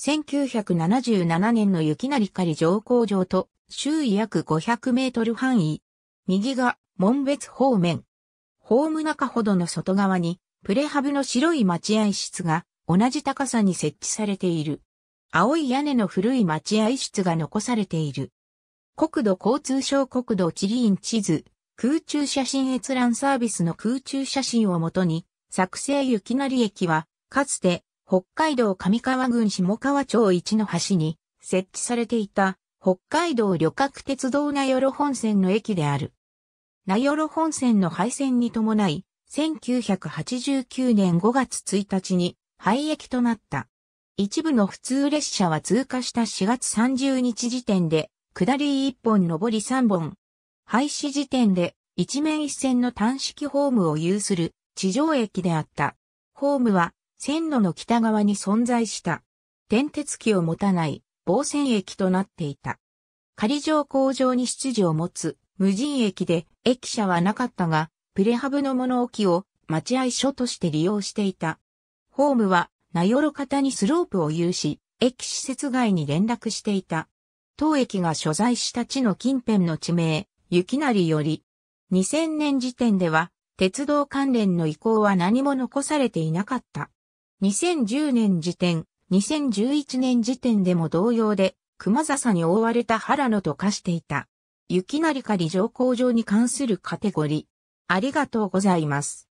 1977年の雪成狩上皇城と周囲約500メートル範囲。右が門別方面。ホーム中ほどの外側にプレハブの白い待合室が同じ高さに設置されている。青い屋根の古い待合室が残されている。国土交通省国土地理院地図、空中写真閲覧サービスの空中写真をもとに、作成雪成駅は、かつて北海道上川郡下川町一の橋に設置されていた北海道旅客鉄道名寄本線の駅である。名寄本線の廃線に伴い、1989年5月1日に廃駅となった。一部の普通列車は通過した4月30日時点で、下り1本上り3本。廃止時点で一面一線の単式ホームを有する地上駅であった。ホームは線路の北側に存在した。電鉄機を持たない防線駅となっていた。仮上工場に出自を持つ無人駅で駅舎はなかったが、プレハブの物置を待合所として利用していた。ホームは、名寄方にスロープを有し、駅施設外に連絡していた。当駅が所在した地の近辺の地名、雪成より、2000年時点では、鉄道関連の意向は何も残されていなかった。2010年時点、2011年時点でも同様で、熊笹に覆われた原野と化していた。雪成りかり上皇上に関するカテゴリー。ありがとうございます。